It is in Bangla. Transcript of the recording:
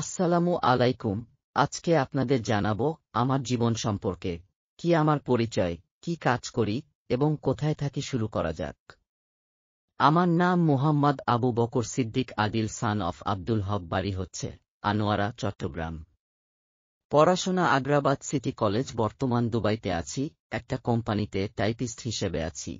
আসসালামু আলাইকুম আজকে আপনাদের জানাব আমার জীবন সম্পর্কে কি আমার পরিচয় কি কাজ করি এবং কোথায় থাকি শুরু করা যাক আমার নাম মুহাম্মদ আবু বকর সিদ্দিক আদিল সান অফ আব্দুল হক বাড়ি হচ্ছে আনোয়ারা চট্টগ্রাম পড়াশোনা আগ্রাবাদ সিটি কলেজ বর্তমান দুবাইতে আছি একটা কোম্পানিতে টাইপিস্ট হিসেবে আছি